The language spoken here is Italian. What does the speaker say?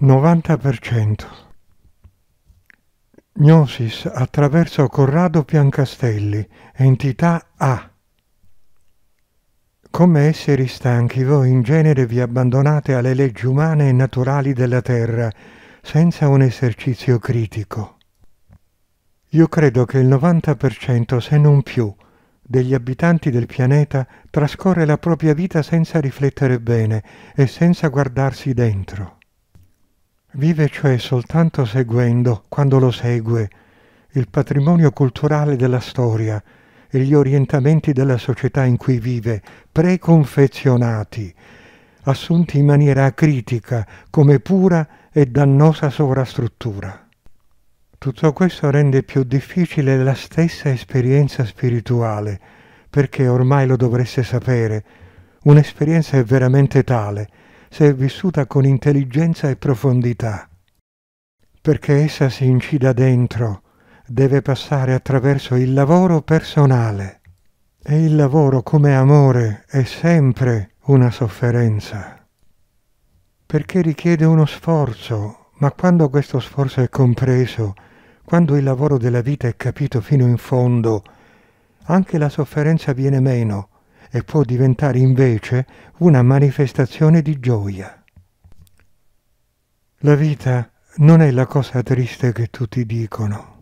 90%. Gnosis attraverso Corrado Piancastelli, entità A. Come esseri stanchi voi in genere vi abbandonate alle leggi umane e naturali della terra, senza un esercizio critico. Io credo che il 90%, se non più, degli abitanti del pianeta trascorre la propria vita senza riflettere bene e senza guardarsi dentro vive cioè soltanto seguendo, quando lo segue, il patrimonio culturale della storia e gli orientamenti della società in cui vive, preconfezionati, assunti in maniera critica come pura e dannosa sovrastruttura. Tutto questo rende più difficile la stessa esperienza spirituale, perché ormai lo dovreste sapere, un'esperienza è veramente tale, se è vissuta con intelligenza e profondità, perché essa si incida dentro, deve passare attraverso il lavoro personale. E il lavoro come amore è sempre una sofferenza, perché richiede uno sforzo, ma quando questo sforzo è compreso, quando il lavoro della vita è capito fino in fondo, anche la sofferenza viene meno e può diventare invece una manifestazione di gioia. La vita non è la cosa triste che tutti dicono.